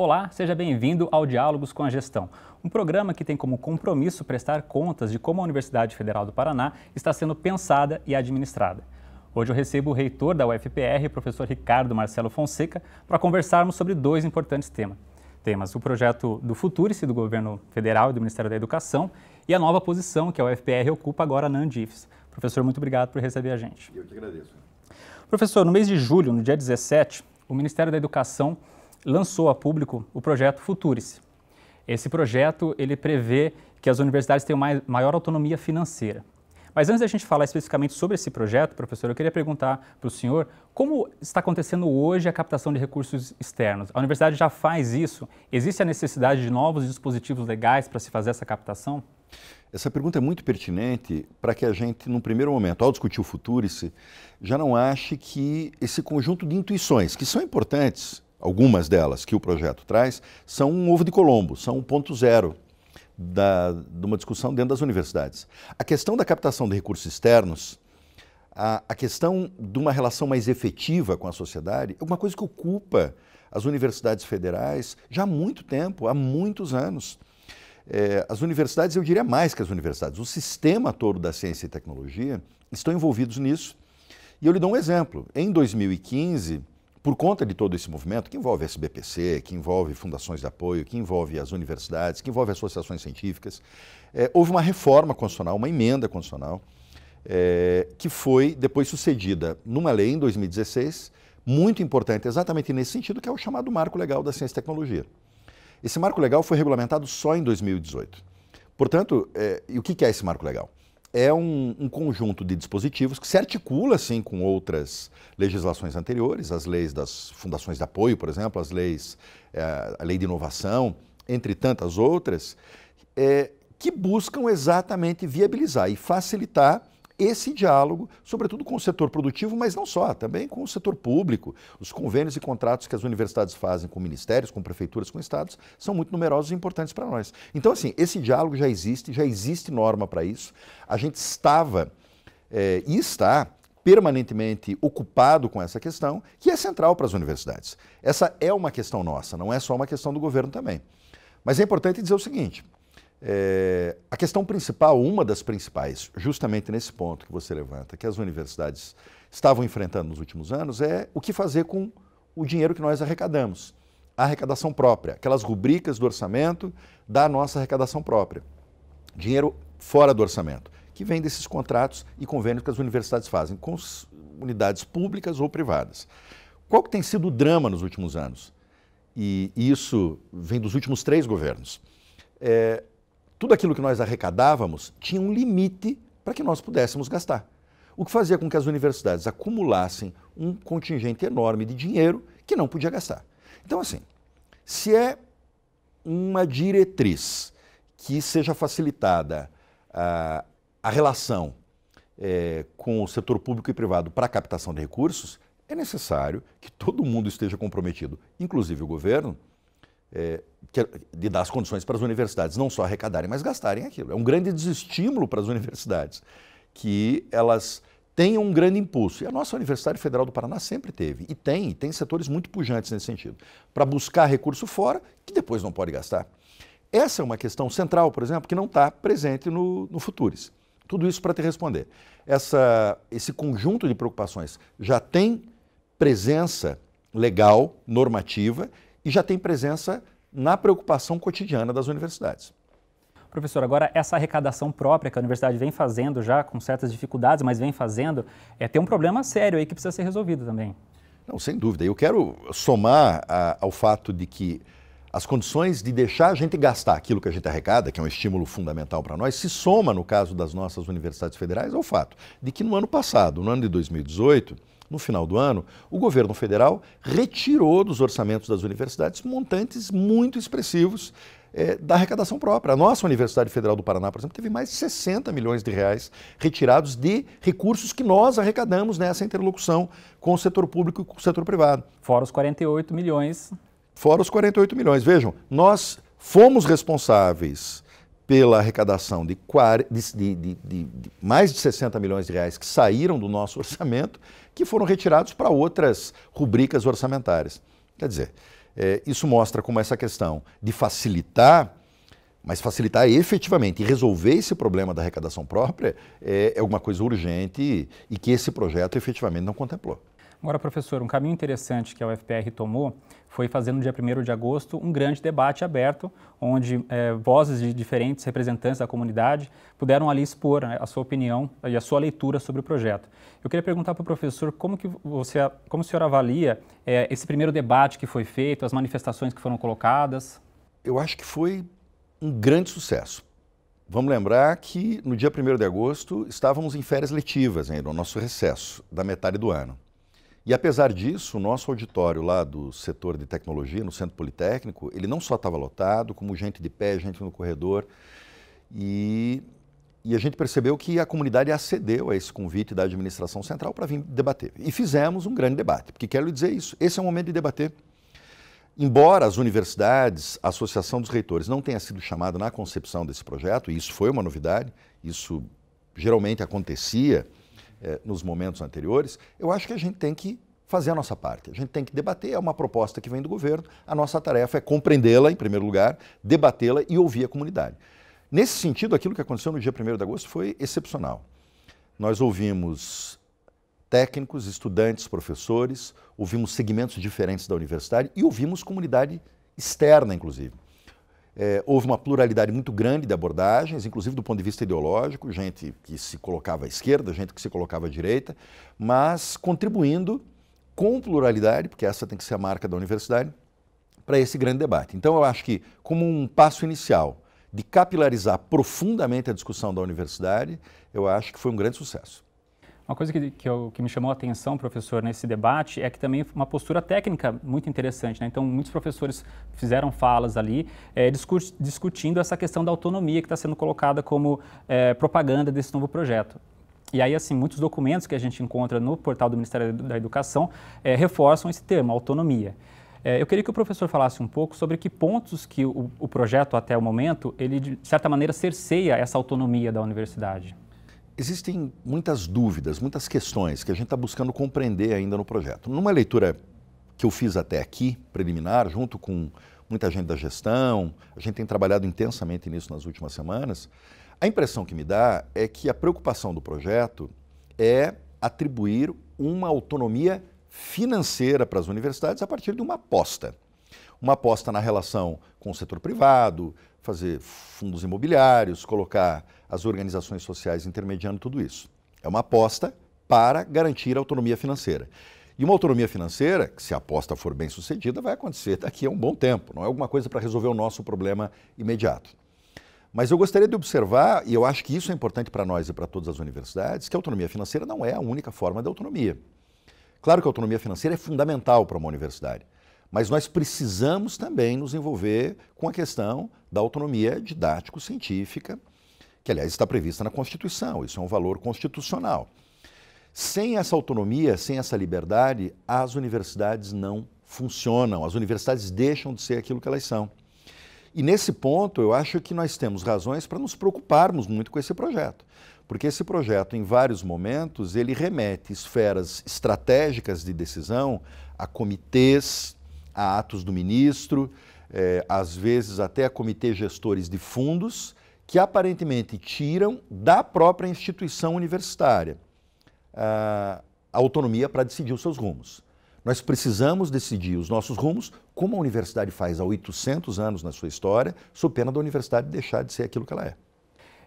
Olá, seja bem-vindo ao Diálogos com a Gestão, um programa que tem como compromisso prestar contas de como a Universidade Federal do Paraná está sendo pensada e administrada. Hoje eu recebo o reitor da UFPR, professor Ricardo Marcelo Fonseca, para conversarmos sobre dois importantes temas. Temas, o projeto do Futurice do governo federal e do Ministério da Educação e a nova posição que a UFPR ocupa agora na Andifes. Professor, muito obrigado por receber a gente. Eu que agradeço. Professor, no mês de julho, no dia 17, o Ministério da Educação lançou a público o projeto Futurice. Esse projeto ele prevê que as universidades tenham maior autonomia financeira. Mas antes da gente falar especificamente sobre esse projeto, professor, eu queria perguntar para o senhor como está acontecendo hoje a captação de recursos externos. A universidade já faz isso? Existe a necessidade de novos dispositivos legais para se fazer essa captação? Essa pergunta é muito pertinente para que a gente, num primeiro momento, ao discutir o Futurice, já não ache que esse conjunto de intuições, que são importantes, algumas delas que o projeto traz, são um ovo de Colombo, são um ponto zero da, de uma discussão dentro das universidades. A questão da captação de recursos externos, a, a questão de uma relação mais efetiva com a sociedade, é uma coisa que ocupa as universidades federais já há muito tempo, há muitos anos. É, as universidades, eu diria mais que as universidades, o sistema todo da ciência e tecnologia estão envolvidos nisso. E eu lhe dou um exemplo. Em 2015, por conta de todo esse movimento, que envolve a SBPC, que envolve fundações de apoio, que envolve as universidades, que envolve associações científicas, é, houve uma reforma constitucional, uma emenda constitucional, é, que foi depois sucedida numa lei em 2016, muito importante, exatamente nesse sentido, que é o chamado Marco Legal da Ciência e Tecnologia. Esse marco legal foi regulamentado só em 2018. Portanto, é, e o que é esse marco legal? é um, um, conjunto de dispositivos que se articula, assim com outras legislações anteriores, as leis das fundações de apoio, por exemplo, as leis, é, a lei de inovação, entre tantas outras, é, que buscam exatamente viabilizar e facilitar esse diálogo, sobretudo com o setor produtivo, mas não só, também com o setor público. Os convênios e contratos que as universidades fazem com ministérios, com prefeituras, com estados, são muito numerosos e importantes para nós. Então, assim, esse diálogo já existe, já existe norma para isso. A gente estava é, e está permanentemente ocupado com essa questão, que é central para as universidades. Essa é uma questão nossa, não é só uma questão do governo também. Mas é importante dizer o seguinte: é, a questão principal, uma das principais, justamente nesse ponto que você levanta, que as universidades estavam enfrentando nos últimos anos, é o que fazer com o dinheiro que nós arrecadamos, a arrecadação própria, aquelas rubricas do orçamento da nossa arrecadação própria. Dinheiro fora do orçamento, que vem desses contratos e convênios que as universidades fazem com unidades públicas ou privadas. Qual que tem sido o drama nos últimos anos? E isso vem dos últimos três governos. É, tudo aquilo que nós arrecadávamos tinha um limite para que nós pudéssemos gastar. O que fazia com que as universidades acumulassem um contingente enorme de dinheiro que não podia gastar. Então, assim, se é uma diretriz que seja facilitada a, ah, a relação é, com o setor público e privado para a captação de recursos, é necessário que todo mundo esteja comprometido, inclusive o governo, é, é, de dar as condições para as universidades não só arrecadarem, mas gastarem aquilo. É um grande desestímulo para as universidades que elas tenham um grande impulso. E a nossa Universidade Federal do Paraná sempre teve, e tem, e tem setores muito pujantes nesse sentido, para buscar recurso fora que depois não pode gastar. Essa é uma questão central, por exemplo, que não está presente no, no Futuris. Tudo isso para te responder. Essa, esse conjunto de preocupações já tem presença legal, normativa, e já tem presença na preocupação cotidiana das universidades. Professor, agora essa arrecadação própria que a universidade vem fazendo já, com certas dificuldades, mas vem fazendo, é, tem um problema sério aí que precisa ser resolvido também. Não, sem dúvida. Eu quero somar a, ao fato de que as condições de deixar a gente gastar aquilo que a gente arrecada, que é um estímulo fundamental para nós, se soma, no caso das nossas universidades federais, ao fato de que no ano passado, no ano de 2018, no final do ano, o governo federal retirou dos orçamentos das universidades montantes muito expressivos é, da arrecadação própria. A nossa Universidade Federal do Paraná, por exemplo, teve mais de 60 milhões de reais retirados de recursos que nós arrecadamos nessa interlocução com o setor público e com o setor privado. Fora os 48 milhões. Fora os 48 milhões. Vejam, nós fomos responsáveis pela arrecadação de, de, de, de, mais de 60 milhões de reais que saíram do nosso orçamento, que foram retirados para outras rubricas orçamentárias. Quer dizer, é, isso mostra como essa questão de facilitar, mas facilitar efetivamente e resolver esse problema da arrecadação própria é, alguma é coisa urgente e que esse projeto efetivamente não contemplou. Agora, professor, um caminho interessante que a UFPR tomou foi fazer no dia 1 de agosto um grande debate aberto, onde eh, vozes de diferentes representantes da comunidade puderam ali expor né, a sua opinião e a sua leitura sobre o projeto. Eu queria perguntar para o professor como que você, como o senhor avalia eh, esse primeiro debate que foi feito, as manifestações que foram colocadas? Eu acho que foi um grande sucesso. Vamos lembrar que no dia 1 de agosto estávamos em férias letivas ainda, o nosso recesso da metade do ano. E apesar disso, o nosso auditório lá do setor de tecnologia, no Centro Politécnico, ele não só estava lotado, como gente de pé, gente no corredor. E, e a gente percebeu que a comunidade acedeu a esse convite da administração central para vir debater. E fizemos um grande debate, porque quero lhe dizer isso: esse é um momento de debater. Embora as universidades, a Associação dos Reitores, não tenha sido chamada na concepção desse projeto, e isso foi uma novidade, isso geralmente acontecia eh, nos momentos anteriores, eu acho que a gente tem que fazer a nossa parte. A gente tem que debater, é uma proposta que vem do governo, a nossa tarefa é compreendê-la, em primeiro lugar, debatê-la e ouvir a comunidade. Nesse sentido, aquilo que aconteceu no dia 1 de agosto foi excepcional. Nós ouvimos técnicos, estudantes, professores, ouvimos segmentos diferentes da universidade e ouvimos comunidade externa, inclusive. É, houve uma pluralidade muito grande de abordagens, inclusive do ponto de vista ideológico, gente que se colocava à esquerda, gente que se colocava à direita, mas contribuindo com pluralidade, porque essa tem que ser a marca da universidade, para esse grande debate. Então, eu acho que, como um passo inicial de capilarizar profundamente a discussão da universidade, eu acho que foi um grande sucesso. Uma coisa que, que, eu, que, me chamou a atenção, professor, nesse debate é que também uma postura técnica muito interessante. Né? Então, muitos professores fizeram falas ali é, discutindo essa questão da autonomia que está sendo colocada como é, propaganda desse novo projeto. E aí, assim, muitos documentos que a gente encontra no portal do Ministério da Educação é, reforçam esse termo, autonomia. É, eu queria que o professor falasse um pouco sobre que pontos que o, o projeto, até o momento, ele, de certa maneira, cerceia essa autonomia da universidade existem muitas dúvidas, muitas questões que a gente está buscando compreender ainda no projeto. Numa leitura que eu fiz até aqui, preliminar, junto com muita gente da gestão, a gente tem trabalhado intensamente nisso nas últimas semanas, a impressão que me dá é que a preocupação do projeto é atribuir uma autonomia financeira para as universidades a partir de uma aposta. Uma aposta na relação com o setor privado, fazer fundos imobiliários, colocar as organizações sociais intermediando tudo isso. É uma aposta para garantir a autonomia financeira. E uma autonomia financeira, que se a aposta for bem sucedida, vai acontecer daqui a um bom tempo, não é alguma coisa para resolver o nosso problema imediato. Mas eu gostaria de observar, e eu acho que isso é importante para nós e para todas as universidades, que a autonomia financeira não é a única forma de autonomia. Claro que a autonomia financeira é fundamental para uma universidade, mas nós precisamos também nos envolver com a questão da autonomia didático-científica que, aliás, está prevista na Constituição, isso é um valor constitucional. Sem essa autonomia, sem essa liberdade, as universidades não funcionam, as universidades deixam de ser aquilo que elas são. E nesse ponto, eu acho que nós temos razões para nos preocuparmos muito com esse projeto, porque esse projeto, em vários momentos, ele remete esferas estratégicas de decisão a comitês, a atos do ministro, eh, às vezes até a comitês gestores de fundos, que aparentemente tiram da própria instituição universitária ah, a autonomia para decidir os seus rumos. Nós precisamos decidir os nossos rumos, como a universidade faz há 800 anos na sua história, sob pena da universidade deixar de ser aquilo que ela é.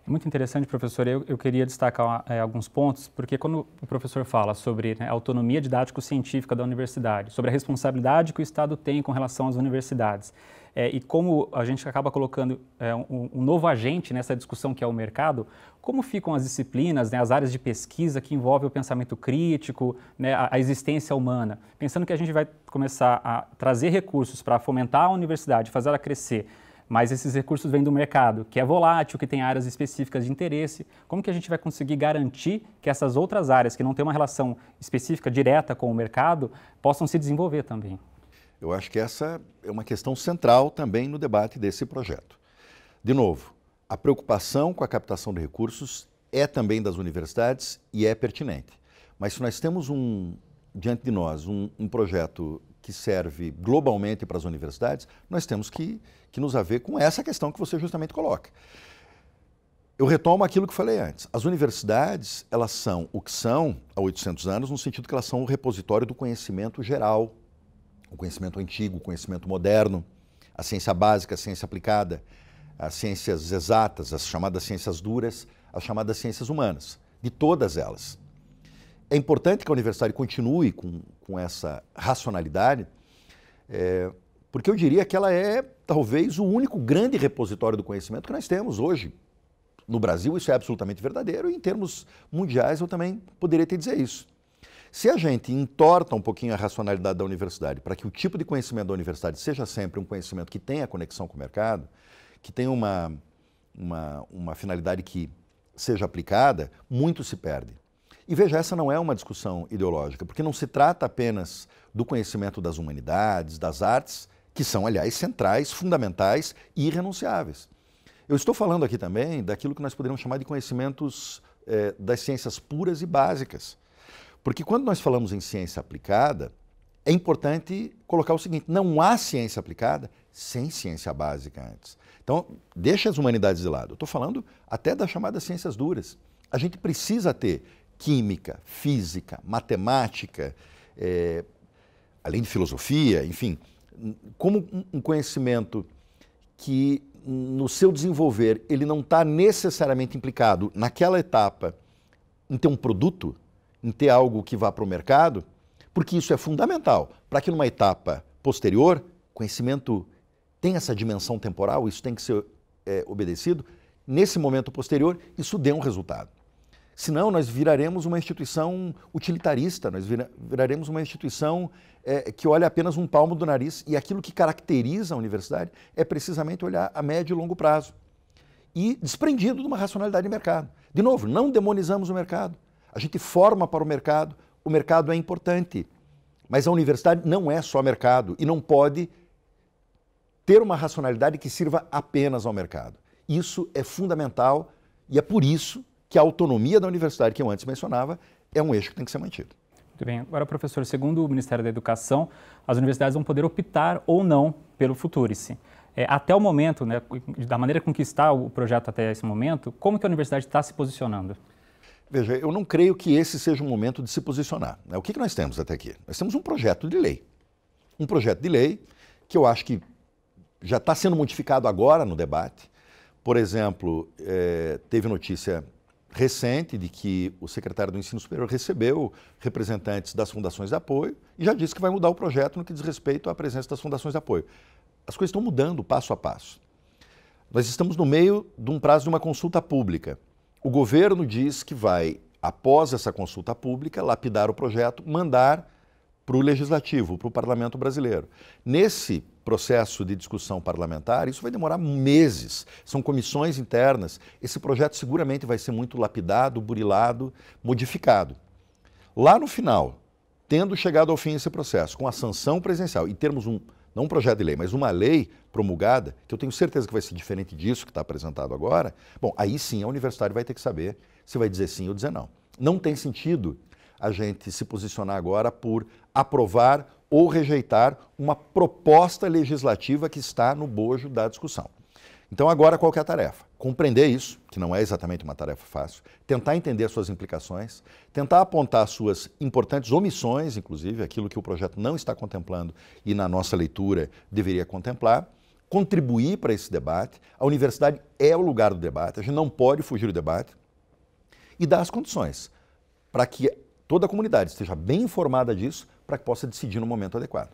É muito interessante, professor. Eu, eu queria destacar ah, é, alguns pontos, porque quando o professor fala sobre né, a autonomia didático-científica da universidade, sobre a responsabilidade que o Estado tem com relação às universidades, é, e como a gente acaba colocando é, um, um, novo agente nessa discussão que é o mercado, como ficam as disciplinas, né, as áreas de pesquisa que envolvem o pensamento crítico, né, a, a, existência humana? Pensando que a gente vai começar a trazer recursos para fomentar a universidade, fazer ela crescer, mas esses recursos vêm do mercado, que é volátil, que tem áreas específicas de interesse. Como que a gente vai conseguir garantir que essas outras áreas que não têm uma relação específica direta com o mercado possam se desenvolver também? Eu acho que essa é uma questão central também no debate desse projeto. De novo, a preocupação com a captação de recursos é também das universidades e é pertinente. Mas se nós temos um, diante de nós um, um projeto que serve globalmente para as universidades, nós temos que, que nos haver com essa questão que você justamente coloca. Eu retomo aquilo que falei antes. As universidades, elas são o que são há 800 anos, no sentido que elas são o repositório do conhecimento geral o conhecimento antigo, o conhecimento moderno, a ciência básica, a ciência aplicada, as ciências exatas, as chamadas ciências duras, as chamadas ciências humanas, de todas elas. É importante que a universidade continue com, com essa racionalidade, é, porque eu diria que ela é talvez o único grande repositório do conhecimento que nós temos hoje. No Brasil, isso é absolutamente verdadeiro, e em termos mundiais, eu também poderia ter dizer isso. Se a gente entorta um pouquinho a racionalidade da universidade para que o tipo de conhecimento da universidade seja sempre um conhecimento que tenha conexão com o mercado, que tenha uma, uma, uma finalidade que seja aplicada, muito se perde. E veja, essa não é uma discussão ideológica, porque não se trata apenas do conhecimento das humanidades, das artes, que são, aliás, centrais, fundamentais e irrenunciáveis. Eu estou falando aqui também daquilo que nós poderíamos chamar de conhecimentos eh, das ciências puras e básicas, porque quando nós falamos em ciência aplicada, é importante colocar o seguinte: não há ciência aplicada sem ciência básica antes. Então, deixa as humanidades de lado. estou falando até das chamadas ciências duras. A gente precisa ter química, física, matemática, é, além de filosofia, enfim, como um conhecimento que no seu desenvolver ele não está necessariamente implicado naquela etapa em ter um produto, em ter algo que vá para o mercado, porque isso é fundamental para que numa etapa posterior, conhecimento tem essa dimensão temporal, isso tem que ser é, obedecido, nesse momento posterior, isso dê um resultado. Senão, nós viraremos uma instituição utilitarista, nós vira, viraremos uma instituição é, que olha apenas um palmo do nariz. E aquilo que caracteriza a universidade é precisamente olhar a médio e longo prazo. E desprendido de uma racionalidade de mercado. De novo, não demonizamos o mercado. A gente forma para o mercado, o mercado é importante. Mas a universidade não é só mercado e não pode ter uma racionalidade que sirva apenas ao mercado. Isso é fundamental e é por isso que a autonomia da universidade, que eu antes mencionava, é um eixo que tem que ser mantido. Muito bem. Agora, professor, segundo o Ministério da Educação, as universidades vão poder optar ou não pelo Futurice. É, até o momento, né, da maneira com que está o projeto até esse momento, como que a universidade está se posicionando? Veja, eu não creio que esse seja o momento de se posicionar. Né? O que, que nós temos até aqui? Nós temos um projeto de lei. Um projeto de lei que eu acho que já está sendo modificado agora no debate. Por exemplo, é, teve notícia recente de que o secretário do Ensino Superior recebeu representantes das fundações de apoio e já disse que vai mudar o projeto no que diz respeito à presença das fundações de apoio. As coisas estão mudando passo a passo. Nós estamos no meio de um prazo de uma consulta pública. O governo diz que vai, após essa consulta pública, lapidar o projeto, mandar para o legislativo, para o parlamento brasileiro. Nesse processo de discussão parlamentar, isso vai demorar meses. São comissões internas. Esse projeto seguramente vai ser muito lapidado, burilado, modificado. Lá no final, tendo chegado ao fim esse processo, com a sanção presidencial e termos um não um projeto de lei, mas uma lei promulgada, que eu tenho certeza que vai ser diferente disso que está apresentado agora, bom, aí sim a universidade vai ter que saber se vai dizer sim ou dizer não. Não tem sentido a gente se posicionar agora por aprovar ou rejeitar uma proposta legislativa que está no bojo da discussão. Então, agora, qual é a tarefa? compreender isso, que não é exatamente uma tarefa fácil, tentar entender as suas implicações, tentar apontar suas importantes omissões, inclusive aquilo que o projeto não está contemplando e na nossa leitura deveria contemplar, contribuir para esse debate. A universidade é o lugar do debate, a gente não pode fugir do debate e dar as condições para que toda a comunidade esteja bem informada disso para que possa decidir no momento adequado.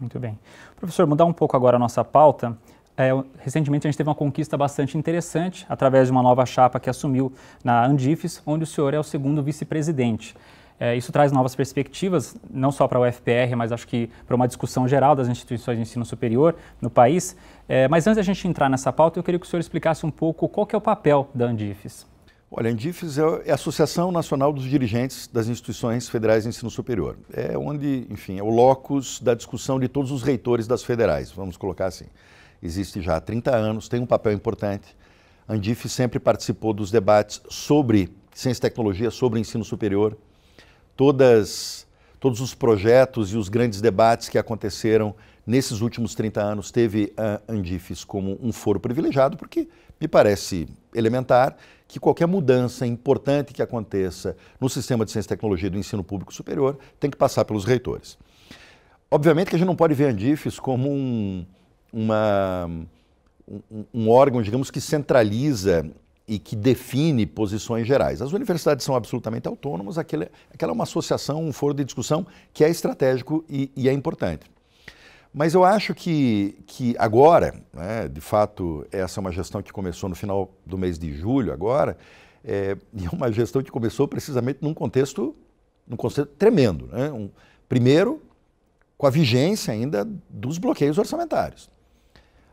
Muito bem. Professor, mudar um pouco agora a nossa pauta, é, recentemente a gente teve uma conquista bastante interessante através de uma nova chapa que assumiu na Andifes, onde o senhor é o segundo vice-presidente. É, isso traz novas perspectivas, não só para a UFPR, mas acho que para uma discussão geral das instituições de ensino superior no país. É, mas antes da gente entrar nessa pauta, eu queria que o senhor explicasse um pouco qual é o papel da Andifes. Olha, a Andifes é, é a Associação Nacional dos Dirigentes das Instituições Federais de Ensino Superior. É onde, enfim, é o locus da discussão de todos os reitores das federais, vamos colocar assim existe já há 30 anos, tem um papel importante. A Andif sempre participou dos debates sobre ciência e tecnologia, sobre ensino superior. Todas, todos os projetos e os grandes debates que aconteceram nesses últimos 30 anos teve a Andifes como um foro privilegiado, porque me parece elementar que qualquer mudança importante que aconteça no sistema de ciência e tecnologia do ensino público superior tem que passar pelos reitores. Obviamente que a gente não pode ver a Andifes como um, uma, um, um órgão, digamos, que centraliza e que define posições gerais. As universidades são absolutamente autônomas, aquela, aquela é uma associação, um foro de discussão que é estratégico e, e é importante. Mas eu acho que, que agora, né, de fato, essa é uma gestão que começou no final do mês de julho agora, é, e é uma gestão que começou precisamente num contexto, num contexto tremendo. Né? Um, primeiro, com a vigência ainda dos bloqueios orçamentários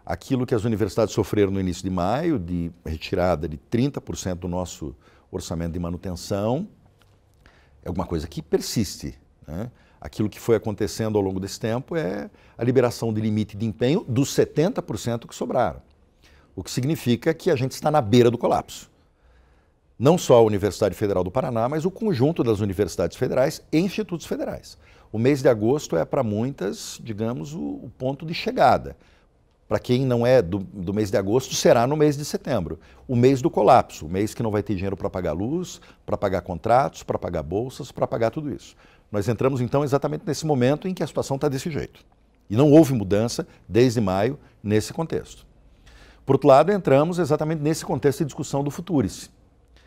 aquilo que as universidades sofreram no início de maio, de retirada de 30% do nosso orçamento de manutenção, é alguma coisa que persiste. Né? Aquilo que foi acontecendo ao longo desse tempo é a liberação de limite de empenho dos 70% que sobraram, o que significa que a gente está na beira do colapso. Não só a Universidade Federal do Paraná, mas o conjunto das universidades federais e institutos federais. O mês de agosto é, para muitas, digamos, o, o ponto de chegada para quem não é do, do, mês de agosto, será no mês de setembro. O mês do colapso, o mês que não vai ter dinheiro para pagar luz, para pagar contratos, para pagar bolsas, para pagar tudo isso. Nós entramos então exatamente nesse momento em que a situação está desse jeito. E não houve mudança desde maio nesse contexto. Por outro lado, entramos exatamente nesse contexto de discussão do Futurice,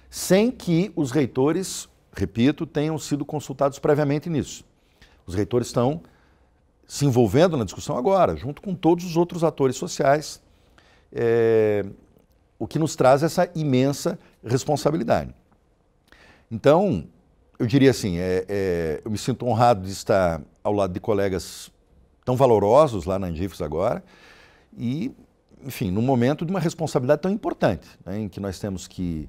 sem que os reitores, repito, tenham sido consultados previamente nisso. Os reitores estão se envolvendo na discussão agora, junto com todos os outros atores sociais, é, o que nos traz essa imensa responsabilidade. Então, eu diria assim, é, é, eu me sinto honrado de estar ao lado de colegas tão valorosos lá na Andifes agora e, enfim, num momento de uma responsabilidade tão importante, né, em que nós temos que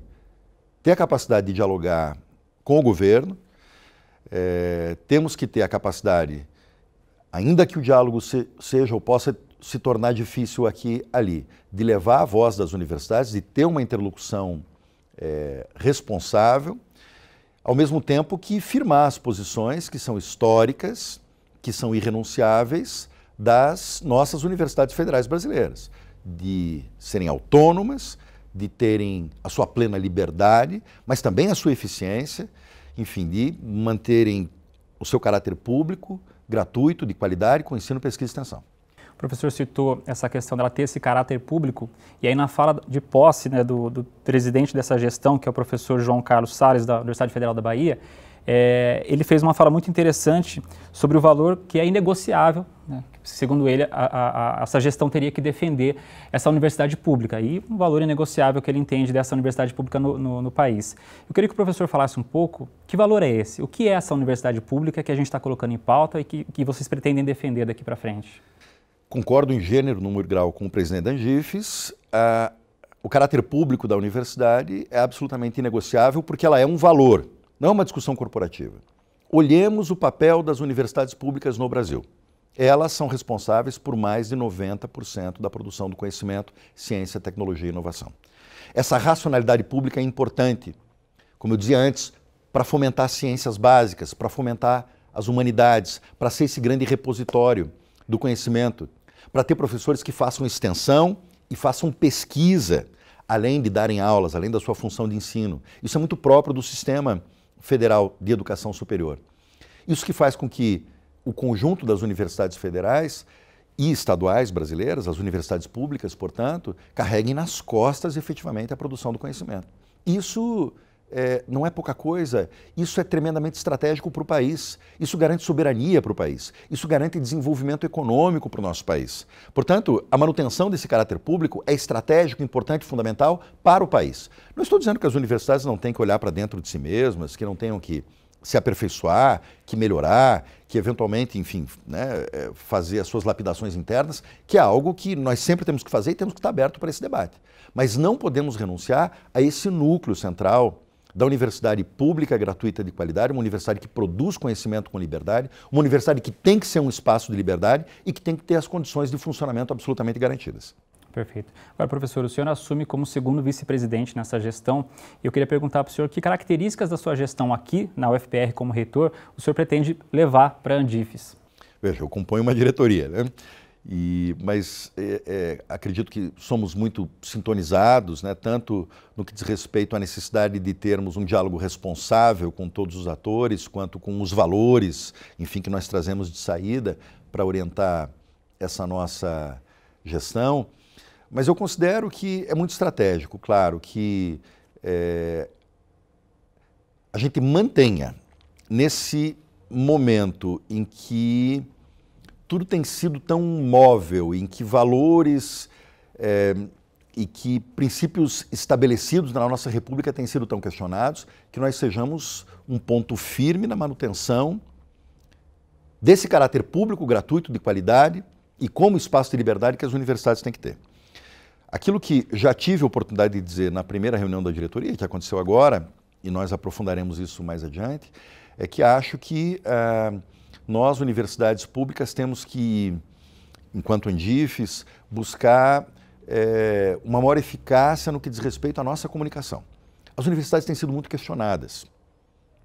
ter a capacidade de dialogar com o governo, é, temos que ter a capacidade ainda que o diálogo se, seja ou possa se tornar difícil aqui ali, de levar a voz das universidades, de ter uma interlocução é, responsável, ao mesmo tempo que firmar as posições que são históricas, que são irrenunciáveis das nossas universidades federais brasileiras, de serem autônomas, de terem a sua plena liberdade, mas também a sua eficiência, enfim, de manterem o seu caráter público, gratuito, de qualidade, com ensino, pesquisa e extensão. O professor citou essa questão dela ter esse caráter público, e aí na fala de posse né, do, do, presidente dessa gestão, que é o professor João Carlos Salles, da Universidade Federal da Bahia, é, ele fez uma fala muito interessante sobre o valor que é inegociável né? Segundo ele, a, a, a, essa gestão teria que defender essa universidade pública e um valor inegociável que ele entende dessa universidade pública no, no, no, país. Eu queria que o professor falasse um pouco que valor é esse, o que é essa universidade pública que a gente está colocando em pauta e que, que vocês pretendem defender daqui para frente. Concordo em gênero, número e grau com o presidente Angifes. Ah, o caráter público da universidade é absolutamente inegociável porque ela é um valor, não é uma discussão corporativa. Olhemos o papel das universidades públicas no Brasil elas são responsáveis por mais de 90% da produção do conhecimento, ciência, tecnologia e inovação. Essa racionalidade pública é importante, como eu dizia antes, para fomentar ciências básicas, para fomentar as humanidades, para ser esse grande repositório do conhecimento, para ter professores que façam extensão e façam pesquisa, além de darem aulas, além da sua função de ensino. Isso é muito próprio do sistema federal de educação superior. Isso que faz com que o conjunto das universidades federais e estaduais brasileiras, as universidades públicas, portanto, carreguem nas costas efetivamente a produção do conhecimento. Isso é, não é pouca coisa, isso é tremendamente estratégico para o país, isso garante soberania para o país, isso garante desenvolvimento econômico para o nosso país. Portanto, a manutenção desse caráter público é estratégico, importante, fundamental para o país. Não estou dizendo que as universidades não têm que olhar para dentro de si mesmas, que não tenham que se aperfeiçoar, que melhorar, que eventualmente, enfim, né, é, fazer as suas lapidações internas, que é algo que nós sempre temos que fazer e temos que estar aberto para esse debate. Mas não podemos renunciar a esse núcleo central da universidade pública gratuita de qualidade, uma universidade que produz conhecimento com liberdade, uma universidade que tem que ser um espaço de liberdade e que tem que ter as condições de funcionamento absolutamente garantidas. Perfeito. Agora, professor, o senhor assume como segundo vice-presidente nessa gestão. Eu queria perguntar para o senhor que características da sua gestão aqui na UFPR como reitor o senhor pretende levar para a Andifes? Veja, eu compõe uma diretoria, né? E, mas é, é, acredito que somos muito sintonizados, né, tanto no que diz respeito à necessidade de termos um diálogo responsável com todos os atores, quanto com os valores, enfim, que nós trazemos de saída para orientar essa nossa gestão. Mas eu considero que é muito estratégico, claro, que é, a gente mantenha nesse momento em que tudo tem sido tão móvel, em que valores é, e que princípios estabelecidos na nossa República têm sido tão questionados, que nós sejamos um ponto firme na manutenção desse caráter público, gratuito, de qualidade e como espaço de liberdade que as universidades têm que ter. Aquilo que já tive a oportunidade de dizer na primeira reunião da diretoria, que aconteceu agora, e nós aprofundaremos isso mais adiante, é que acho que uh, nós, universidades públicas, temos que, enquanto indifes, buscar eh, uma maior eficácia no que diz respeito à nossa comunicação. As universidades têm sido muito questionadas,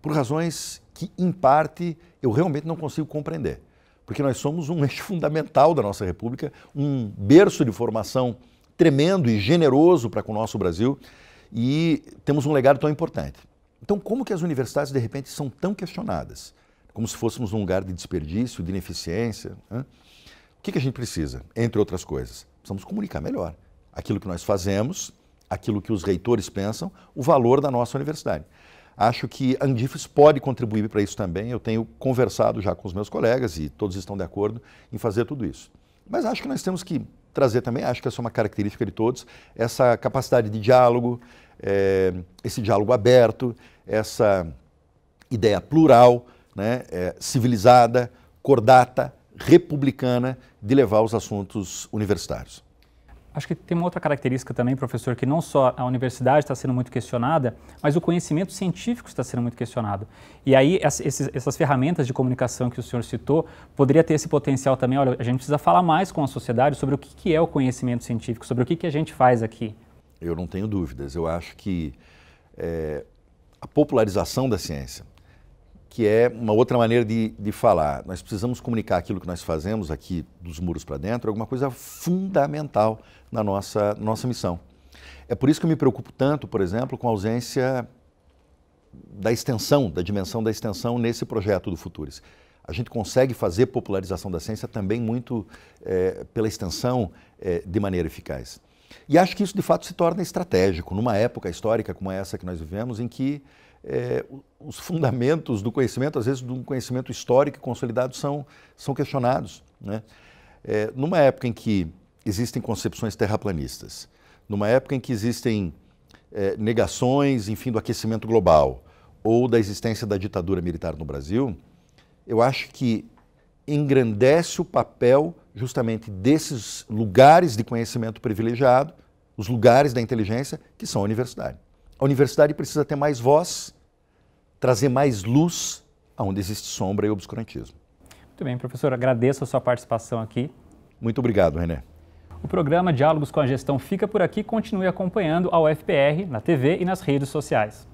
por razões que, em parte, eu realmente não consigo compreender. Porque nós somos um eixo fundamental da nossa República, um berço de formação tremendo e generoso para com o nosso Brasil e temos um legado tão importante. Então, como que as universidades, de repente, são tão questionadas? Como se fôssemos um lugar de desperdício, de ineficiência. Né? O que, que a gente precisa, entre outras coisas? Precisamos comunicar melhor aquilo que nós fazemos, aquilo que os reitores pensam, o valor da nossa universidade. Acho que a Andifes pode contribuir para isso também. Eu tenho conversado já com os meus colegas e todos estão de acordo em fazer tudo isso. Mas acho que nós temos que trazer também, acho que essa é uma característica de todos, essa capacidade de diálogo, é, esse diálogo aberto, essa ideia plural, né, é, civilizada, cordata, republicana de levar os assuntos universitários. Acho que tem uma outra característica também, professor, que não só a universidade está sendo muito questionada, mas o conhecimento científico está sendo muito questionado. E aí essas ferramentas de comunicação que o senhor citou poderia ter esse potencial também. Olha, a gente precisa falar mais com a sociedade sobre o que, é o conhecimento científico, sobre o que, a gente faz aqui. Eu não tenho dúvidas. Eu acho que é, a popularização da ciência, que é uma outra maneira de, de falar. Nós precisamos comunicar aquilo que nós fazemos aqui dos muros para dentro, alguma coisa fundamental na nossa, nossa missão. É por isso que eu me preocupo tanto, por exemplo, com a ausência da extensão, da dimensão da extensão nesse projeto do Futuris. A gente consegue fazer popularização da ciência também muito é, pela extensão é, de maneira eficaz. E acho que isso de fato se torna estratégico numa época histórica como essa que nós vivemos, em que é, os fundamentos do conhecimento, às vezes do conhecimento histórico e consolidado, são, são questionados. Né? É, numa época em que existem concepções terraplanistas, numa época em que existem é, negações, enfim, do aquecimento global ou da existência da ditadura militar no Brasil, eu acho que engrandece o papel justamente desses lugares de conhecimento privilegiado, os lugares da inteligência, que são a universidade. A universidade precisa ter mais voz, trazer mais luz aonde existe sombra e obscurantismo. Muito bem, professor, agradeço a sua participação aqui. Muito obrigado, René. O programa Diálogos com a Gestão fica por aqui. Continue acompanhando a UFPR na TV e nas redes sociais.